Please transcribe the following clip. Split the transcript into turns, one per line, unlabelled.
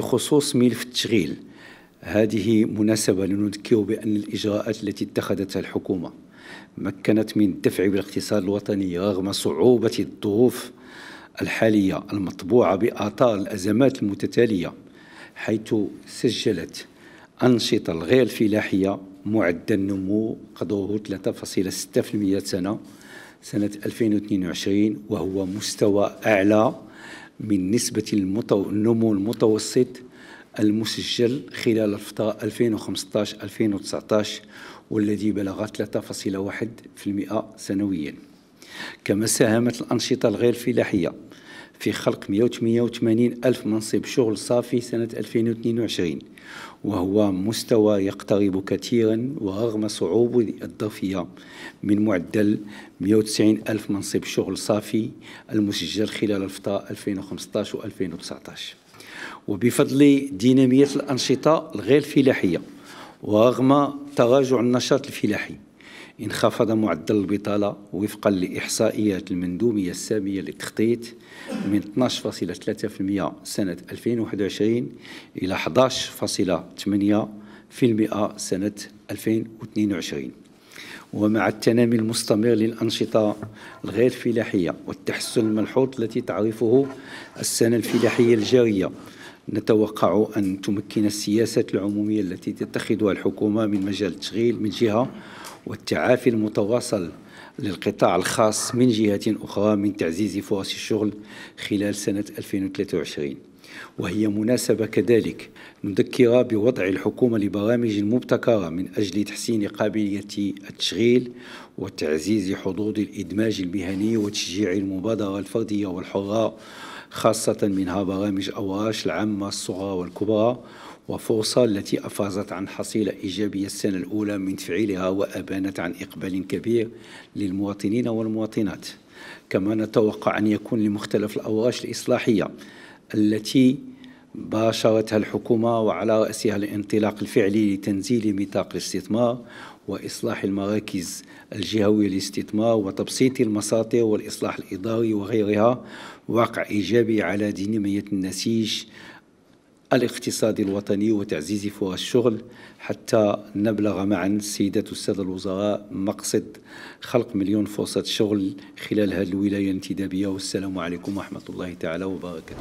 بخصوص ملف التشغيل هذه مناسبة لنذكر بأن الإجراءات التي اتخذتها الحكومة مكنت من الدفع بالاقتصاد الوطني رغم صعوبة الظروف الحالية المطبوعة بآثار الأزمات المتتالية حيث سجلت أنشطة الغير الفلاحية معدل نمو قدره 3.6% سنة سنة 2022 وهو مستوى أعلى من نسبة المتو... النمو المتوسط المسجل خلال الفترة 2015-2019 والذي بلغ 3.1% سنويا كما ساهمت الأنشطة الغير فلاحية في خلق 188 ألف منصب شغل صافي سنة 2022 وهو مستوى يقترب كثيرا ورغم صعوبة الضفية من معدل 190 ألف منصب شغل صافي المسجل خلال الفترة 2015 و 2019 وبفضل دينامية الأنشطة الغير فلاحية ورغم تراجع النشاط الفلاحي انخفض معدل البطالة وفقا لإحصائيات المندوبية السامية للتخطيط من 12.3% سنة 2021 إلى 11.8% سنة 2022 ومع التنامي المستمر للأنشطة الغير فلاحية والتحسن الملحوظ التي تعرفه السنة الفلاحية الجارية نتوقع أن تمكن السياسات العمومية التي تتخذها الحكومة من مجال التشغيل من جهة والتعافي المتواصل للقطاع الخاص من جهة أخرى من تعزيز فرص الشغل خلال سنة 2023 وهي مناسبة كذلك مذكرة بوضع الحكومة لبرامج مبتكرة من أجل تحسين قابلية التشغيل وتعزيز حظوظ الإدماج المهني وتشجيع المبادرة الفردية والحرة خاصة منها برامج أوراش العامة الصغرى والكبرى وفرصة التي أفازت عن حصيلة إيجابية السنة الأولى من تفعيلها وأبانت عن إقبال كبير للمواطنين والمواطنات كما نتوقع أن يكون لمختلف الأوراش الإصلاحية التي باشرتها الحكومة وعلى رأسها الانطلاق الفعلي لتنزيل ميثاق الاستثمار وإصلاح المراكز الجهوية للاستثمار وتبسيط المساطر والإصلاح الإداري وغيرها واقع إيجابي على دينامية النسيج الاقتصاد الوطني وتعزيز فرص الشغل حتى نبلغ معا السيدات السادة الوزراء مقصد خلق مليون فرصة شغل خلال هذه الولاية الانتدابية والسلام عليكم ورحمة الله تعالى وبركاته